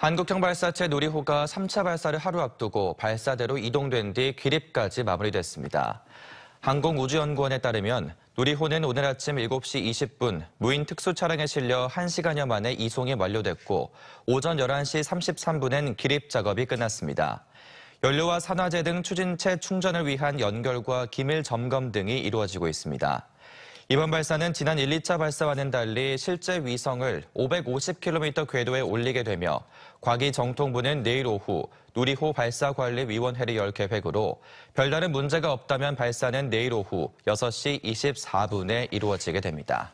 한국형 발사체 누리호가 3차 발사를 하루 앞두고 발사대로 이동된 뒤 기립까지 마무리됐습니다. 항공우주연구원에 따르면 누리호는 오늘 아침 7시 20분 무인 특수 차량에 실려 1시간여 만에 이송이 완료됐고 오전 11시 33분엔 기립 작업이 끝났습니다. 연료와 산화제 등 추진체 충전을 위한 연결과 기밀 점검 등이 이루어지고 있습니다. 이번 발사는 지난 1, 2차 발사와는 달리 실제 위성을 550km 궤도에 올리게 되며 과기 정통부는 내일 오후 누리호 발사관리위원회를 열 계획으로 별다른 문제가 없다면 발사는 내일 오후 6시 24분에 이루어지게 됩니다.